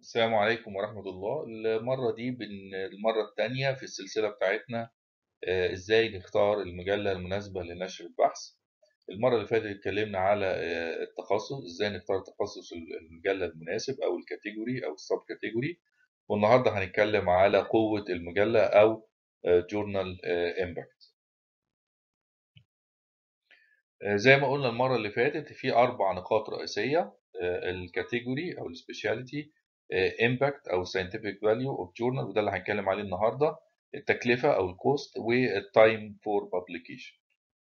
السلام عليكم ورحمة الله المرة دي بن... المرة التانية في السلسلة بتاعتنا آه، ازاي نختار المجلة المناسبة لنشر البحث المرة اللي فاتت اتكلمنا على آه، التخصص ازاي نختار تخصص المجلة المناسب او الكاتيجوري او السب كاتيجوري والنهاردة هنتكلم على قوة المجلة او جورنال آه، امباكت زي ما قلنا المرة اللي فاتت في أربع نقاط رئيسية الكاتيجوري أو السبيشاليتي امباكت آه، او scientific فاليو اوف جورنال وده اللي هنتكلم عليه النهارده التكلفه او الكوست والتايم فور بابليكيشن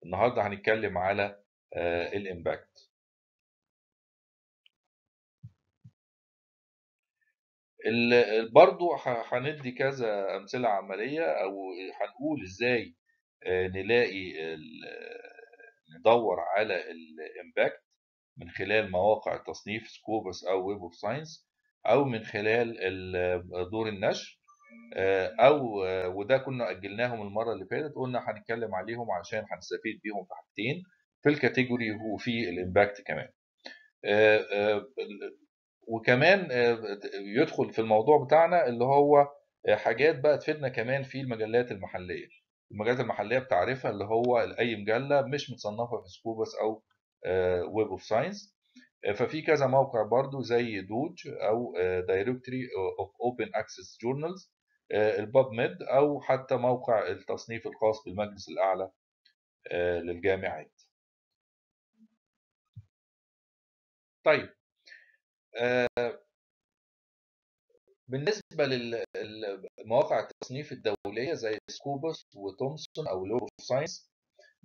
النهارده هنتكلم على آه، الامباكت برضو هندي كذا امثله عمليه او هنقول ازاي آه، نلاقي ندور على الامباكت من خلال مواقع تصنيف سكوبس او ويب اوف ساينس او من خلال دور النشر آه، او آه، وده كنا اجلناهم المره اللي فاتت قلنا هنتكلم عليهم عشان هنستفيد بيهم في حاجتين في الكاتيجوري وفي الامباكت كمان آه، وكمان يدخل في الموضوع بتاعنا اللي هو حاجات بقى تفيدنا كمان في المجلات المحليه المجلات المحليه بتعرفها اللي هو اي مجله مش متصنفه في سكوبس او ويب اوف ساينس ففي كذا موقع برضو زي دوج او دايركتري اوف اوبن اكسس جورنالز الباب ميد او حتى موقع التصنيف الخاص بالمجلس الاعلى آه، للجامعات طيب آه، بالنسبه للمواقع التصنيف الدوليه زي سكوبس وتومسون او لوب اوف ساينس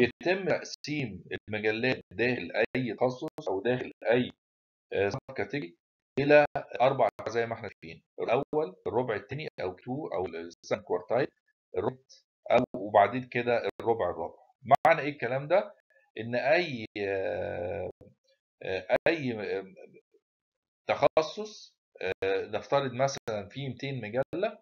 يتم تقسيم المجلات داخل اي تخصص او داخل اي كاتيجري آه، كاتيجوري الى اربع زي ما احنا شايفين الاول الربع الثاني او 2 او السن كوارتايل الربع او وبعدين كده الربع الرابع معنى ايه الكلام ده ان اي آه، آه، اي تخصص نفترض مثلا في 200 مجله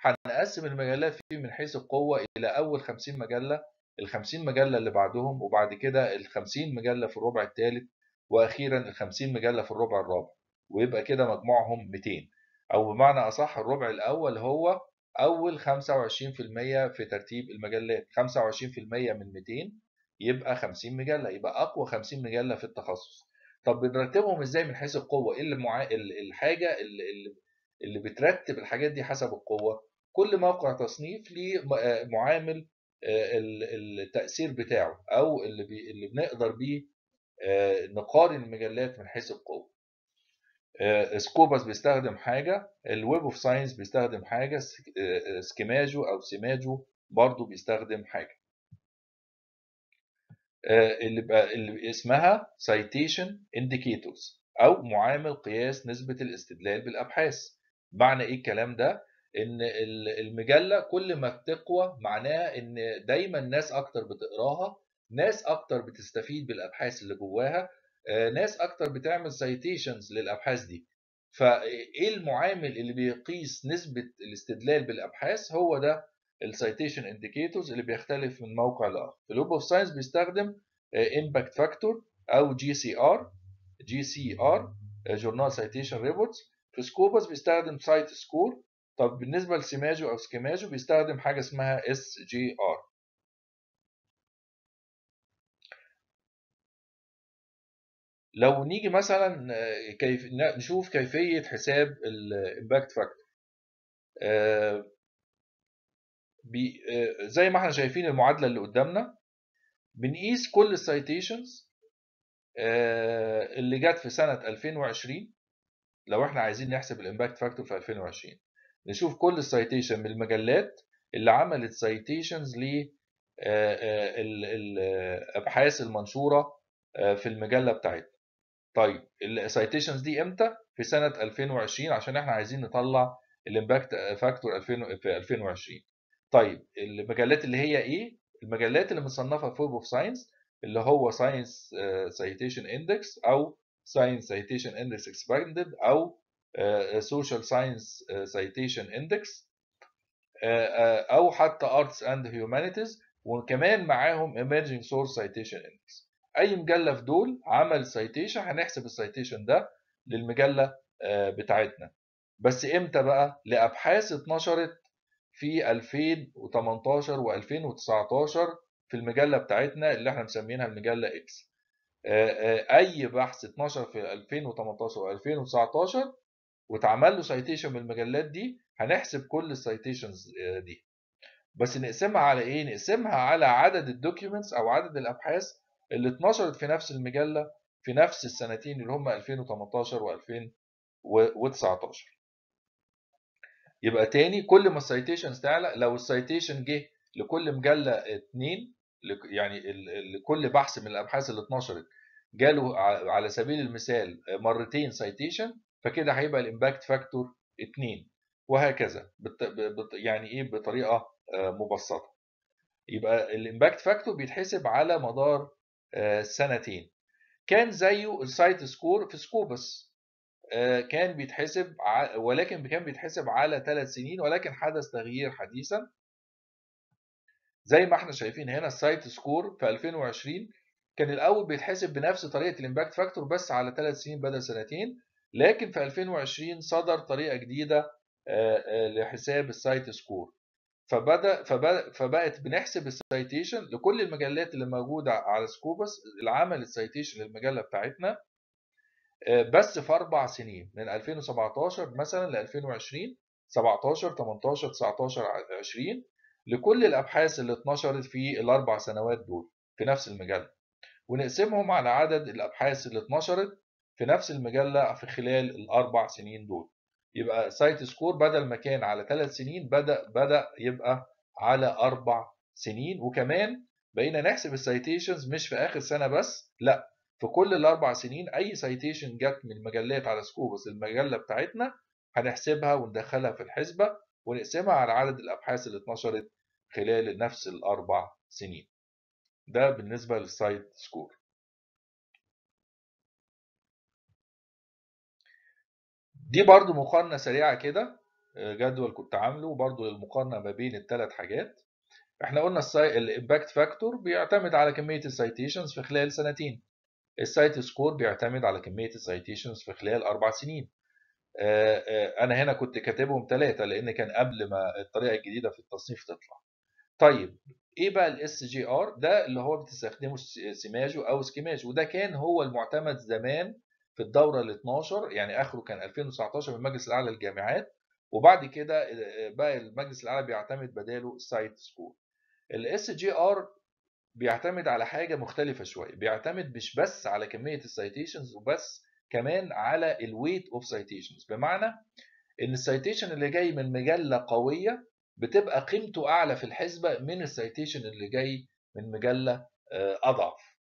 هنقسم المجلات فيه من حيث القوه الى اول 50 مجله ال 50 مجله اللي بعدهم وبعد كده ال 50 مجله في الربع الثالث واخيرا ال 50 مجله في الربع الرابع ويبقى كده مجموعهم 200 او بمعنى اصح الربع الاول هو اول 25% في ترتيب المجلات 25% من 200 يبقى 50 مجله يبقى اقوى 50 مجله في التخصص طب بنرتبهم ازاي من حيث القوه ايه المع... الحاجه اللي, اللي بترتب الحاجات دي حسب القوه كل موقع تصنيف ليه آه، معامل التأثير بتاعه أو اللي, بي اللي بنقدر بيه آه، نقارن المجلات من حيث القوة سكوباس آه، بيستخدم حاجة الويب اوف ساينس بيستخدم حاجة آه، سكيماجو أو سيماجو برضو بيستخدم حاجة اللي, بقى اللي اسمها citation indicators أو معامل قياس نسبة الاستدلال بالأبحاث معنى إيه الكلام ده؟ ان المجله كل ما بتقوى معناه ان دايما ناس اكتر بتقراها ناس اكتر بتستفيد بالابحاث اللي جواها آه، ناس اكتر بتعمل سايتيشنز للابحاث دي فايه المعامل اللي بيقيس نسبه الاستدلال بالابحاث هو ده السايتيشن انديكيتورز اللي بيختلف من موقع لاخر الويب اوف ساينس بيستخدم امباكت آه، فاكتور او جي سي ار جي سي ار جورنال سايتيشن ريبورتس في سكوبس بيستخدم سايت سكور طب بالنسبه لسيماجو او سكيماجو بيستخدم حاجه اسمها اس جي ار لو نيجي مثلا آه، كيف نشوف كيفيه حساب الامباكت آه، آه، فاكتور زي ما احنا شايفين المعادله اللي قدامنا بنقيس كل السيتيشنز اللي جت في سنه 2020 لو احنا عايزين نحسب الامباكت فاكتور في 2020 نشوف كل السيتيشن من المجلات اللي عملت سايتيشنز آه، آه، الابحاث آه، المنشوره في المجله بتاعتنا طيب السايتيشنز دي امتى في سنه 2020 عشان احنا عايزين نطلع الامباكت فاكتور 2000 في 2020 طيب المجلات اللي هي ايه المجلات اللي متصنفه في اوف ساينس اللي هو ساينس سيتيشن اندكس او ساينس سيتيشن اندكس اكسباندد او سوشيال ساينس سيتيشن اندكس او حتى ارتس اند هيومانيتيز وكمان معاهم ايمرجنج سورس سيتيشن اندكس اي مجله في دول عمل سيتيشن هنحسب السيتيشن ده للمجله آه، بتاعتنا بس امتى بقى لابحاث اتنشرت في 2018 و2019 في المجله بتاعتنا اللي احنا مسمينها المجله اكس آه، آه، اي بحث اتنشر في 2018 و2019 واتعمل له سيتيشن من المجلات دي هنحسب كل السيتيشنز آه، دي بس نقسمها على ايه نقسمها على عدد الدوكيومنتس او عدد الابحاث اللي اتنشرت في نفس المجله في نفس السنتين اللي هم 2018 و2019 يبقى تاني كل ما السيتيشنز تعلى لو السيتيشن جه لكل مجله اتنين يعني لكل بحث من الابحاث اللي اتنشرت جاله على سبيل المثال مرتين سيتيشن فكده هيبقى الامباكت فاكتور 2 وهكذا بت... بت... يعني ايه بطريقه آه، مبسطه يبقى الامباكت فاكتور بيتحسب على مدار آه، سنتين كان زيه السايت سكور في سكوبس آه، كان بيتحسب ولكن كان بيتحسب على ثلاث سنين ولكن حدث تغيير حديثا زي ما احنا شايفين هنا السايت سكور في 2020 كان الاول بيتحسب بنفس طريقه الامباكت فاكتور بس على ثلاث سنين بدل سنتين لكن في 2020 صدر طريقه جديده آه، آه، لحساب السايت سكور فبدا فبقت بنحسب السايتيشن لكل المجلات اللي موجوده على سكوبس العمل السايتيشن للمجله بتاعتنا آه، بس في اربع سنين من 2017 مثلا ل 2020 17 18 19 20 لكل الابحاث اللي اتنشرت في الاربع سنوات دول في نفس المجله ونقسمهم على عدد الابحاث اللي اتنشرت في نفس المجلة في خلال الأربع سنين دول يبقى سايت سكور بدل ما كان على ثلاث سنين بدأ بدأ يبقى على أربع سنين وكمان بقينا نحسب السيتيشنز مش في آخر سنة بس لا في كل الأربع سنين أي سيتيشن جت من المجلات على سكوبس المجلة بتاعتنا هنحسبها وندخلها في الحسبة ونقسمها على عدد الأبحاث اللي اتنشرت خلال نفس الأربع سنين ده بالنسبة للسايت سكور دي برضو مقارنة سريعة كده آه، جدول كنت عامله برضو للمقارنة ما بين الثلاث حاجات احنا قلنا الامباكت فاكتور بيعتمد على كمية السيتيشنز في خلال سنتين السايت سكور بيعتمد على كمية السيتيشنز في خلال أربع سنين آه، آه، انا هنا كنت كاتبهم ثلاثة لأن كان قبل ما الطريقة الجديدة في التصنيف تطلع طيب ايه بقى الاس جي ار ده اللي هو بتستخدمه سيماجو او سكيماجو وده كان هو المعتمد زمان في الدوره ال 12 يعني اخره كان 2019 من المجلس الاعلى للجامعات وبعد كده آه، بقى المجلس الاعلى بيعتمد بداله السايت سكول. الاس جي ار بيعتمد على حاجه مختلفه شويه بيعتمد مش بس على كميه السيتيشنز وبس كمان على الويت اوف سيتيشنز بمعنى ان السيتيشن اللي جاي من مجله قويه بتبقى قيمته اعلى في الحسبه من السيتيشن اللي جاي من مجله آه، اضعف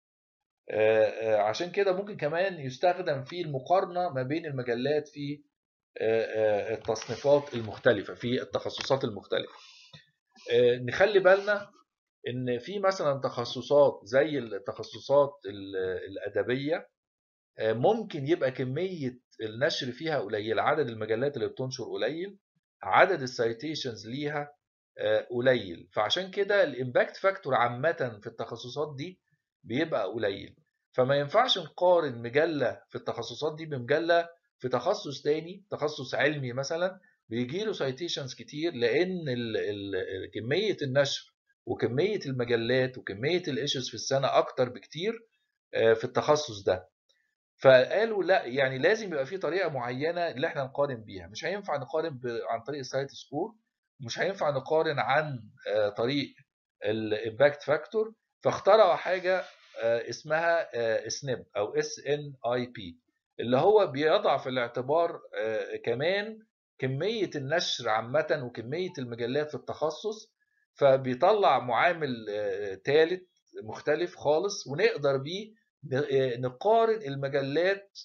آه، آه، عشان كده ممكن كمان يستخدم في المقارنه ما بين المجلات في آه، التصنيفات المختلفه في التخصصات المختلفه نخلي بالنا ان في مثلا تخصصات زي التخصصات الادبيه ممكن يبقى كميه النشر فيها قليل عدد المجلات اللي بتنشر قليل عدد السيتيشنز ليها قليل فعشان كده الامباكت فاكتور عامه في التخصصات دي بيبقى قليل فما ينفعش نقارن مجله في التخصصات دي بمجله في تخصص تاني تخصص علمي مثلا بيجي له سايتيشنز كتير لان الـ الـ كميه النشر وكميه المجلات وكميه الإشيز في السنه اكتر بكتير آه، في التخصص ده فقالوا لا يعني لازم يبقى في طريقه معينه اللي احنا نقارن بيها مش هينفع نقارن عن طريق السايت سكور مش هينفع نقارن عن آه، طريق الامباكت فاكتور فاخترعوا حاجه آه، اسمها سنب آه، او اس ان اي بي اللي هو بيضع في الاعتبار آه، كمان كميه النشر عامه وكميه المجلات في التخصص فبيطلع معامل ثالث مختلف خالص ونقدر بيه نقارن المجلات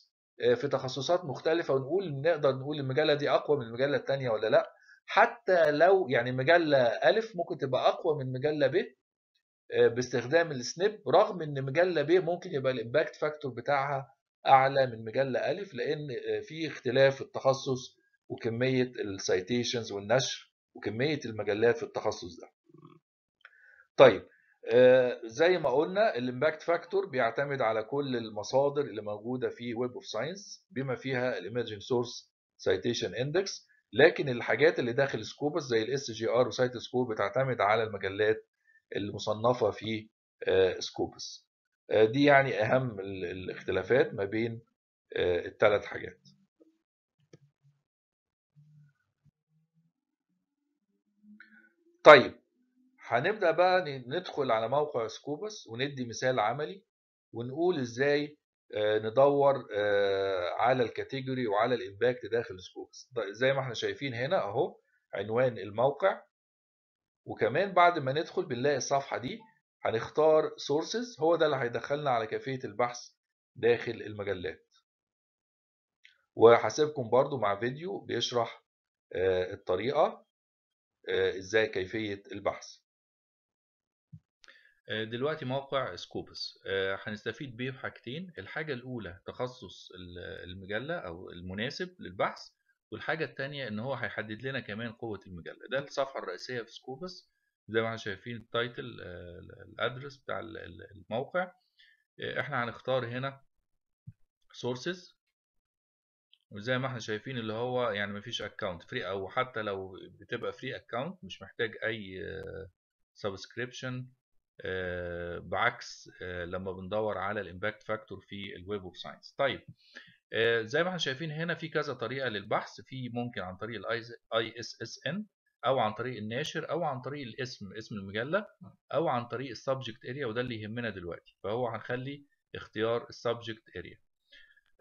في تخصصات مختلفة ونقول نقدر نقول المجلة دي أقوى من المجلة الثانية ولا لأ حتى لو يعني مجلة ألف ممكن تبقى أقوى من مجلة ب آه، باستخدام السنيب رغم ان مجله ب ممكن يبقى الامباكت فاكتور بتاعها اعلى من مجله الف لان آه، في اختلاف في التخصص وكميه السيتيشنز والنشر وكميه المجلات في التخصص ده. طيب آه، زي ما قلنا الامباكت فاكتور بيعتمد على كل المصادر اللي موجوده في ويب اوف ساينس بما فيها الايمرجنج سورس سيتيشن اندكس لكن الحاجات اللي داخل سكوبس زي الاس جي ار وسايت سكوب بتعتمد على المجلات المصنفة في سكوبس آه، آه، دي يعني أهم الاختلافات ما بين آه، الثلاث حاجات طيب هنبدأ بقى ندخل على موقع سكوبس وندي مثال عملي ونقول ازاي ندور على الكاتيجوري وعلى الامباكت داخل سكوبس زي ما احنا شايفين هنا اهو عنوان الموقع وكمان بعد ما ندخل بنلاقي الصفحة دي هنختار sources هو ده اللي هيدخلنا على كافية البحث داخل المجلات وهسيبكم برضو مع فيديو بيشرح آه، الطريقة آه، ازاي كيفية البحث آه، دلوقتي موقع سكوبس هنستفيد بيه بحاجتين الحاجة الأولى تخصص المجلة أو المناسب للبحث والحاجه الثانيه ان هو هيحدد لنا كمان قوه المجله ده الصفحه الرئيسيه في سكوبس زي ما احنا شايفين التايتل آه، الادرس بتاع الموقع آه، احنا هنختار هنا سورسز وزي ما احنا شايفين اللي هو يعني مفيش اكونت فري او حتى لو بتبقى فري اكونت مش محتاج اي سبسكريبشن آه، بعكس لما بندور على الامباكت فاكتور في الويب اوف ساينس طيب آه، زي ما احنا شايفين هنا في كذا طريقه للبحث في ممكن عن طريق الاي اس اس ان او عن طريق الناشر او عن طريق الاسم اسم المجله او عن طريق السبجكت اريا وده اللي يهمنا دلوقتي فهو هنخلي اختيار السبجكت اريا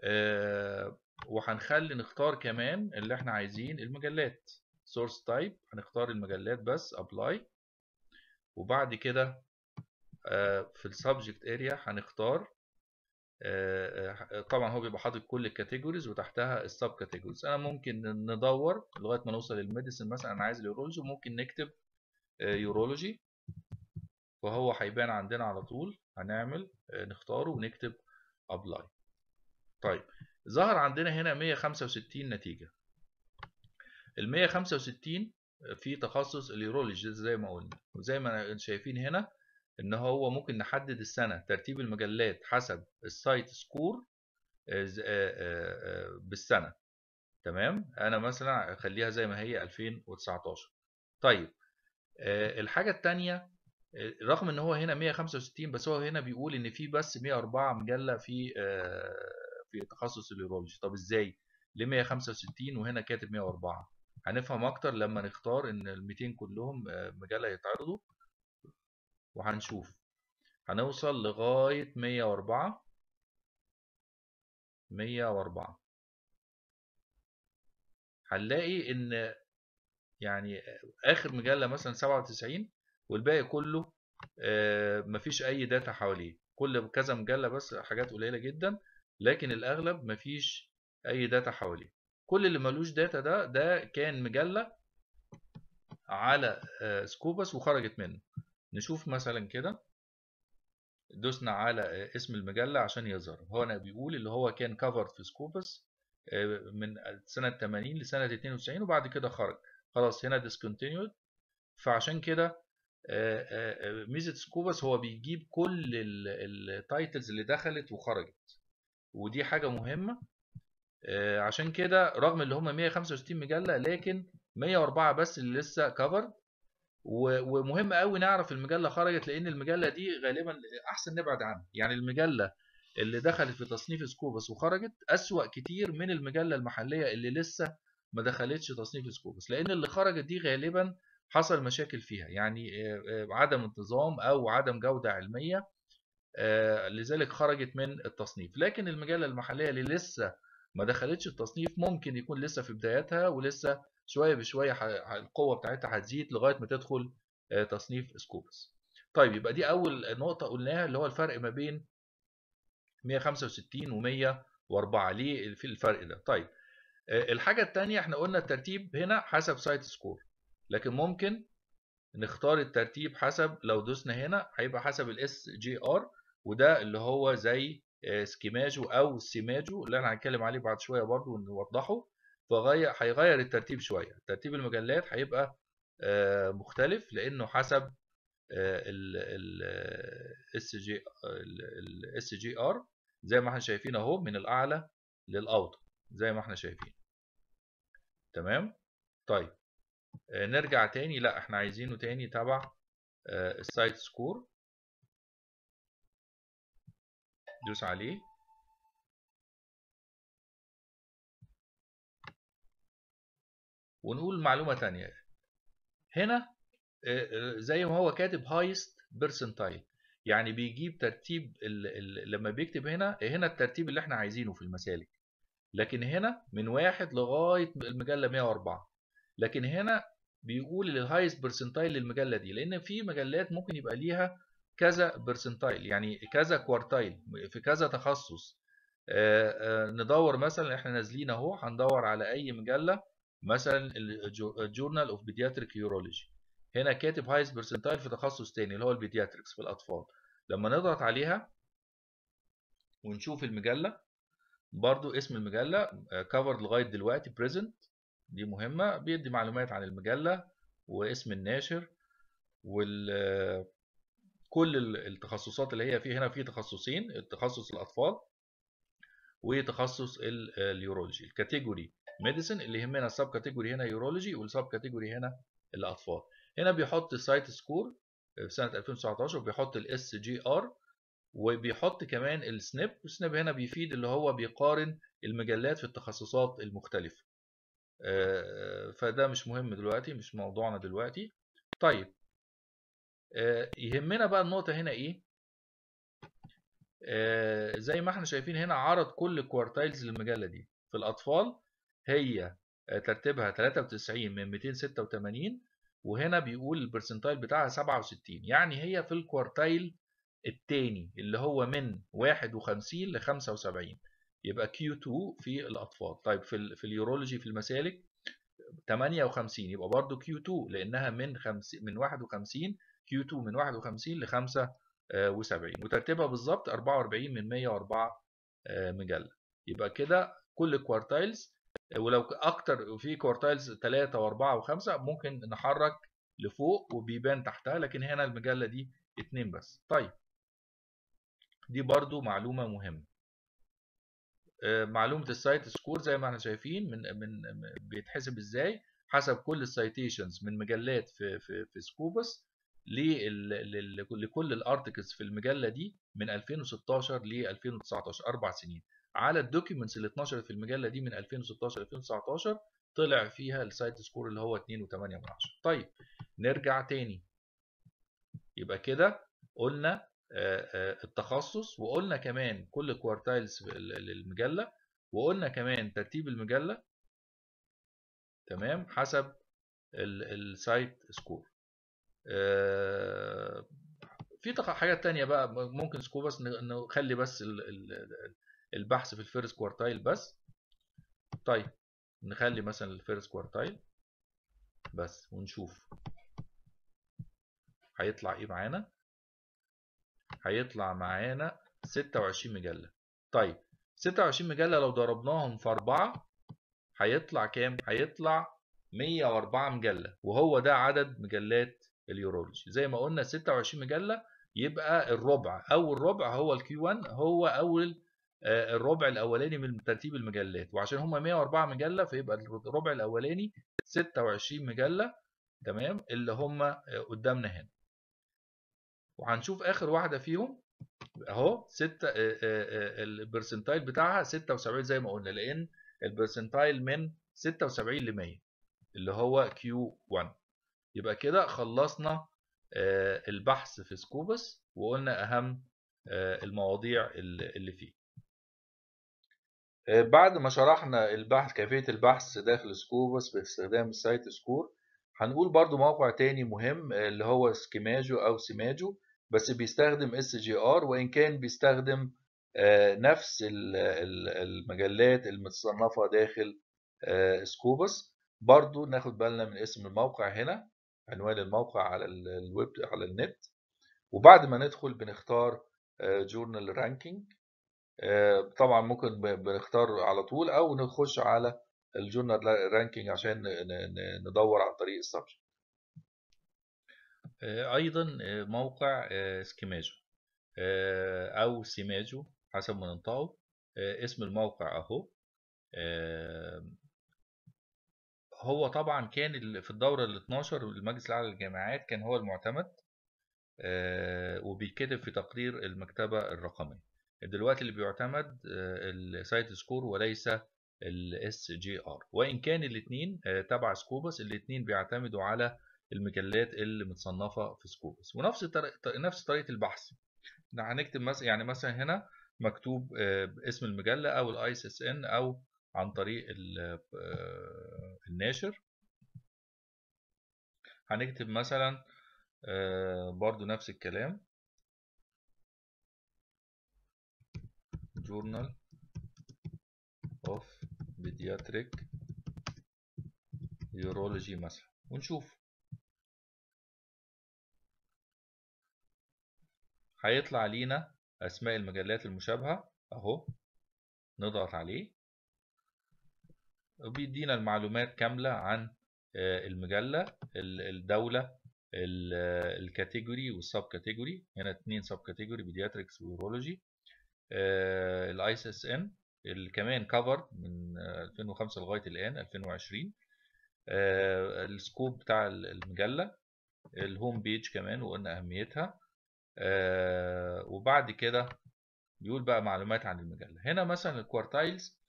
آه، وهنخلي نختار كمان اللي احنا عايزين المجلات سورس تايب هنختار المجلات بس ابلاي وبعد كده آه، في السبجكت اريا هنختار آه، آه، طبعا هو بيبقى حاطط كل الكاتيجوريز وتحتها السب كاتيجوريز انا ممكن ندور لغايه ما نوصل للميديسن مثلا انا عايز اليورولوجي وممكن نكتب يورولوجي آه، فهو هيبان عندنا على طول هنعمل نختاره ونكتب ابلاي طيب ظهر عندنا هنا 165 نتيجه ال 165 في تخصص اليورولوجي زي ما قلنا وزي ما شايفين هنا ان هو ممكن نحدد السنه ترتيب المجلات حسب السايت سكور آه، آه، آه، بالسنه تمام انا مثلا اخليها زي ما هي 2019 طيب الحاجه الثانيه رغم ان هو هنا 165 بس هو هنا بيقول ان في بس 104 مجله في في تخصص اليورولوجي طب ازاي ليه 165 وهنا كاتب 104 هنفهم اكتر لما نختار ان ال 200 كلهم مجله يتعرضوا وهنشوف هنوصل لغاية 104 واربعة هنلاقي ان يعني اخر مجله مثلا 97 والباقي كله آه، مفيش اي داتا حواليه كل كذا مجله بس حاجات قليله جدا لكن الاغلب مفيش اي داتا حواليه كل اللي ملوش داتا ده ده كان مجله على سكوبس آه، وخرجت منه نشوف مثلا كده دوسنا على اسم المجلة عشان يظهر هنا بيقول اللي هو كان كفر في سكوبس آه، من سنة 80 لسنة 92 وبعد كده خرج خلاص هنا discontinued فعشان كده آه، آه، ميزة سكوبس هو بيجيب كل التايتلز اللي دخلت وخرجت ودي حاجة مهمة عشان كده رغم اللي هم 165 مجلة لكن 104 بس اللي لسه كفر ومهم قوي نعرف المجله خرجت لان المجله دي غالبا احسن نبعد عنها يعني المجله اللي دخلت في تصنيف سكوبس وخرجت اسوا كتير من المجله المحليه اللي لسه ما دخلتش تصنيف سكوبس لان اللي خرجت دي غالبا حصل مشاكل فيها يعني آه، آه، عدم انتظام او عدم جوده علميه آه، لذلك خرجت من التصنيف لكن المجله المحليه اللي لسه ما دخلتش التصنيف ممكن يكون لسه في بدايتها ولسه شويه بشويه القوه بتاعتها هتزيد لغايه ما تدخل آه، تصنيف سكوبس طيب يبقى دي اول نقطه قلناها اللي هو الفرق ما بين 165 و 104 ليه في الفرق ده طيب آه، الحاجه الثانيه احنا قلنا الترتيب هنا حسب سايت سكور لكن ممكن نختار الترتيب حسب لو دوسنا هنا هيبقى حسب الاس جي ار وده اللي هو زي آه، سكيماجو او سيماجو اللي انا هنتكلم عليه بعد شويه برضو ونوضحه فغير هيغير الترتيب شويه ترتيب المجلات هيبقى آه، مختلف لانه حسب الاس جي الاس جي ار زي ما احنا شايفين اهو من الاعلى للاوطى زي ما احنا شايفين تمام طيب آه، نرجع تاني لا احنا عايزينه تاني تبع آه، السايت سكور دوس عليه ونقول معلومة تانية هنا آه، آه، زي ما هو كاتب هايست بيرسنتايل يعني بيجيب ترتيب لما بيكتب هنا هنا الترتيب اللي احنا عايزينه في المسالك لكن هنا من واحد لغاية المجلة 104 لكن هنا بيقول الهايست بيرسنتايل للمجلة دي لأن في مجلات ممكن يبقى ليها كذا بيرسنتايل يعني كذا كوارتايل في كذا تخصص آآ آه، آآ ندور مثلا احنا نازلين اهو هندور على اي مجله مثلا الجورنال اوف بيدياتريك يورولوجي هنا كاتب هايست برسنتايل في تخصص تاني اللي هو البيدياتريكس في الاطفال لما نضغط عليها ونشوف المجله برضو اسم المجله كفرد آه، لغايه دلوقتي بريزنت دي مهمه بيدي معلومات عن المجله واسم الناشر وال آه، كل التخصصات اللي هي فيه هنا في تخصصين التخصص الاطفال وتخصص اليورولوجي آه، الكاتيجوري ميديسن اللي يهمنا السب كاتيجوري هنا يورولوجي والسب كاتيجوري هنا الاطفال هنا بيحط سايت سكور في سنه 2019 وبيحط الاس جي ار وبيحط كمان السنب السنب هنا بيفيد اللي هو بيقارن المجلات في التخصصات المختلفه آه، فده مش مهم دلوقتي مش موضوعنا دلوقتي طيب آه، يهمنا بقى النقطه هنا ايه آه، زي ما احنا شايفين هنا عرض كل كوارتايلز للمجله دي في الاطفال هي آه، ترتيبها 93 من 286 وهنا بيقول البرسنتايل بتاعها 67 يعني هي في الكوارتايل الثاني اللي هو من 51 ل 75 يبقى Q2 في الأطفال طيب في, في اليورولوجي في المسالك 58 يبقى برضه Q2 لأنها من 50 من 51 Q2 من 51 ل 75 وترتيبها بالظبط 44 من 104 آه، مجلة يبقى كده كل كوارتايلز ولو اكتر في كوارتايلز 3 و4 و5 ممكن نحرك لفوق وبيبان تحتها لكن هنا المجله دي 2 بس طيب دي برضو معلومه مهمه آه، معلومه السايت سكور زي ما احنا شايفين من من بيتحسب ازاي حسب كل السايتيشنز من مجلات في في في سكوبس لكل الارتكلز في المجله دي من 2016 ل 2019 اربع سنين على الدوكيومنتس اللي اتنشرت في المجله دي من 2016 2019 طلع فيها السايت سكور اللي هو 2.8 طيب نرجع تاني يبقى كده قلنا آه، آه، التخصص وقلنا كمان كل كوارتايلز للمجله وقلنا كمان ترتيب المجله تمام حسب السايت سكور آه، في حاجات تانية بقى ممكن سكور بس نخلي بس البحث في الفيرست كوارتايل بس طيب نخلي مثلا الفيرست كوارتايل بس ونشوف هيطلع ايه معانا هيطلع معانا 26 مجله طيب 26 مجله لو ضربناهم في 4 هيطلع كام هيطلع 104 مجله وهو ده عدد مجلات اليورولوجي زي ما قلنا 26 مجله يبقى الربع اول ربع هو الكيو 1 هو اول آه، الربع الاولاني من ترتيب المجلات وعشان هم 104 مجله فيبقى الربع الاولاني 26 مجله تمام اللي هم آه، قدامنا هنا وهنشوف اخر واحده فيهم اهو 6 آه، البرسنتايل بتاعها 76 زي ما قلنا لان البرسنتايل من 76 ل 100 اللي هو Q1 يبقى كده خلصنا البحث في سكوبس وقلنا اهم المواضيع اللي فيه آه، بعد ما شرحنا البحث كيفية البحث داخل سكوبس باستخدام السايت سكور هنقول برضو موقع تاني مهم آه، اللي هو سكيماجو أو سيماجو بس بيستخدم اس جي ار وإن كان بيستخدم آه، نفس المجلات المتصنفة داخل سكوبس برضو ناخد بالنا من اسم الموقع هنا عنوان الموقع على الويب على النت وبعد ما ندخل بنختار جورنال رانكينج آه، طبعا ممكن بنختار على طول او نخش على الجورنال رانكينج عشان ندور عن طريق السبجكت آه، ايضا آه، موقع سكيماجو او سيماجو حسب ما ننطقه اسم الموقع اهو هو طبعا كان في الدوره ال 12 المجلس الاعلى للجامعات كان هو المعتمد وبيتكتب في تقرير المكتبه الرقميه دلوقتي اللي بيعتمد آه، السايت سكور وليس الاس جي ار وان كان الاثنين آه، تبع سكوبس الاثنين بيعتمدوا على المجلات اللي متصنفه في سكوبس ونفس طريق نفس طريقه البحث هنكتب مثلا يعني مثلا هنا مكتوب آه، اسم المجله او الاي اس اس ان او عن طريق الناشر هنكتب مثلا برضو نفس الكلام Journal of Pediatric Urology مثلا ونشوف هيطلع لينا اسماء المجلات المشابهه اهو نضغط عليه وبيدينا المعلومات كامله عن آه، المجله الدوله الكاتيجوري والسب كاتيجوري هنا اتنين سب كاتيجوري بيدياتريكس ويورولوجي الاي اس اس ان اللي كمان كفر من 2005 آه، لغايه الان 2020 آه، السكوب بتاع المجله الهوم بيج كمان وقلنا اهميتها آه، وبعد كده بيقول بقى معلومات عن المجله هنا مثلا الكوارتايلز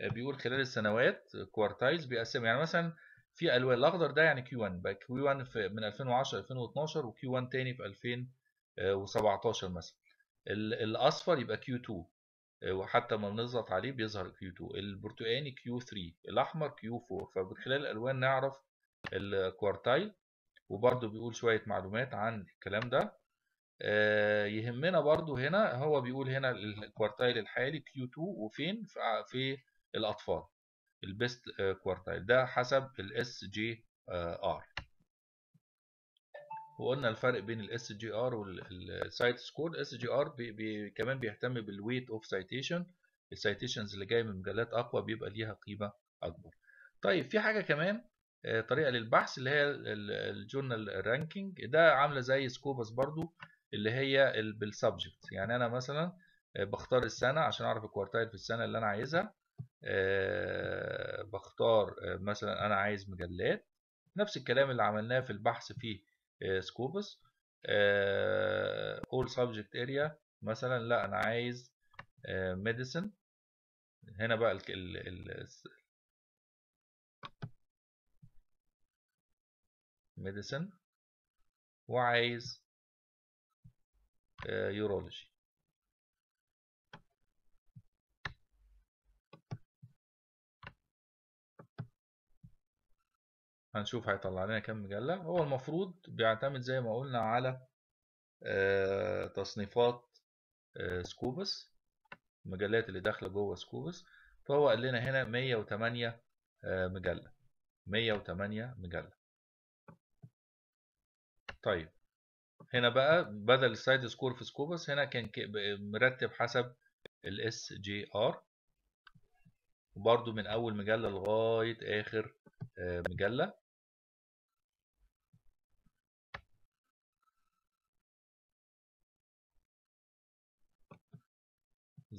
بيقول خلال السنوات كوارتايلز بيقسم يعني مثلا في الوان الاخضر ده يعني كيو 1 بقى كيو 1 من 2010 2012 وكيو 1 تاني في 2017 مثلا الاصفر يبقى Q2 آه، وحتى لما بنضغط عليه بيظهر Q2 البرتقاني Q3 الاحمر Q4 فمن خلال الالوان نعرف الكوارتايل وبرده بيقول شويه معلومات عن الكلام ده آه، يهمنا برده هنا هو بيقول هنا الكوارتايل الحالي Q2 وفين في الأطفال البيست آه، كوارتايل ده حسب الاس جي ار وقلنا الفرق بين الاس جي ار والسايت سكور الاس جي ار كمان بيهتم بالويت اوف سايتيشن السايتيشنز اللي جايه من مجلات اقوى بيبقى ليها قيمه اكبر طيب في حاجه كمان آه، طريقه للبحث اللي هي الجورنال رانكينج ده عامله زي سكوبس برضو اللي هي بالسبجكت يعني انا مثلا آه، بختار السنه عشان اعرف الكوارتايل في السنه اللي انا عايزها آه، بختار مثلا انا عايز مجلات نفس الكلام اللي عملناه في البحث في سكوبس آه، آه، all سبجكت اريا مثلا لا انا عايز ميديسن آه، هنا بقى ال ال ميديسن وعايز يورولوجي هنشوف هيطلع لنا كام مجلة هو المفروض بيعتمد زي ما قلنا على آه، تصنيفات آه، سكوبس المجلات اللي داخلة جوه سكوبس فهو قال لنا هنا 108 آه، مجلة 108 مجلة طيب هنا بقى بدل السايد سكور في سكوبس هنا كان مرتب حسب اس جي ار وبرده من اول مجله لغايه اخر مجله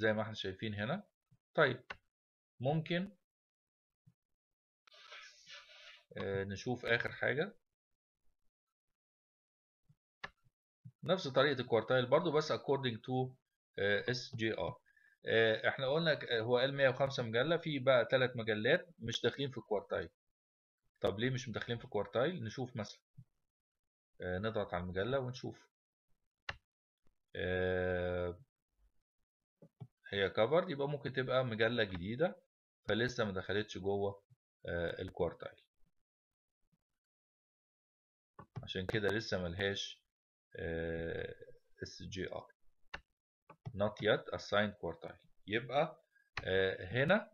زي ما احنا شايفين هنا طيب ممكن آه، نشوف اخر حاجة نفس طريقة الكوارتايل برضو بس according to آه، SGR آه، احنا قلنا هو قال 105 مجلة في بقى ثلاث مجلات مش داخلين في الكوارتايل طب ليه مش داخلين في الكوارتايل نشوف مثلا نضغط على المجلة ونشوف هي كفرد يبقى ممكن تبقى مجلة جديدة فلسه ما دخلتش جوه آه، الكوارتايل عشان كده لسه ملهاش اس جي ار not yet assigned quartile يبقى آه، هنا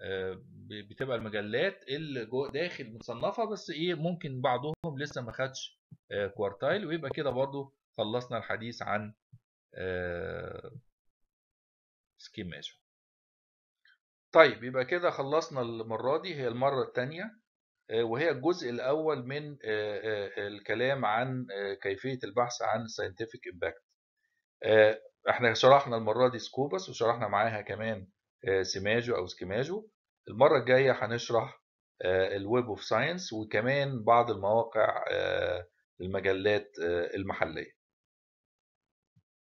آه، بتبقى المجلات اللي داخل مصنفه بس ايه ممكن بعضهم لسه ما خدش كوارتايل ويبقى كده برضو خلصنا الحديث عن سكيماتو طيب يبقى كده خلصنا المرة دي هي المرة الثانية آه، وهي الجزء الأول من آه، آه، الكلام عن كيفية البحث عن scientific impact احنا شرحنا المرة دي سكوبس وشرحنا معاها كمان سيماجو أو سكيماجو المرة الجاية هنشرح الويب اوف ساينس وكمان بعض المواقع المجلات المحلية